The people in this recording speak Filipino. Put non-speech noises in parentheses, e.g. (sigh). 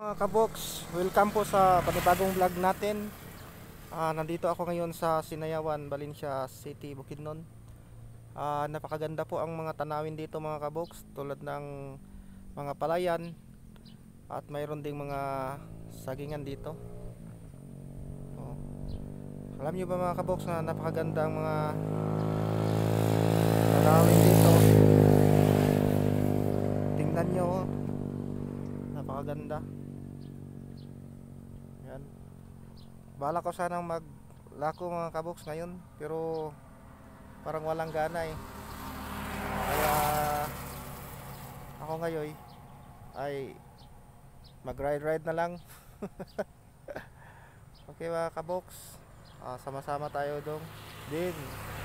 Mga kabox, welcome po sa panibagong vlog natin uh, Nandito ako ngayon sa Sinayawan, Valencia City, Bukidnon uh, Napakaganda po ang mga tanawin dito mga kabox Tulad ng mga palayan At mayroon ding mga sagingan dito oh. Alam nyo ba mga kabox na napakaganda ang mga tanawin dito Tingnan nyo oh. Napakaganda yan. Bala ko sanang maglako mga kabox ngayon pero parang walang gana eh. Kaya ako ngayon ay mag-ride-ride na lang. (laughs) okay mga kabox. Uh, ah, sama-sama tayo dong din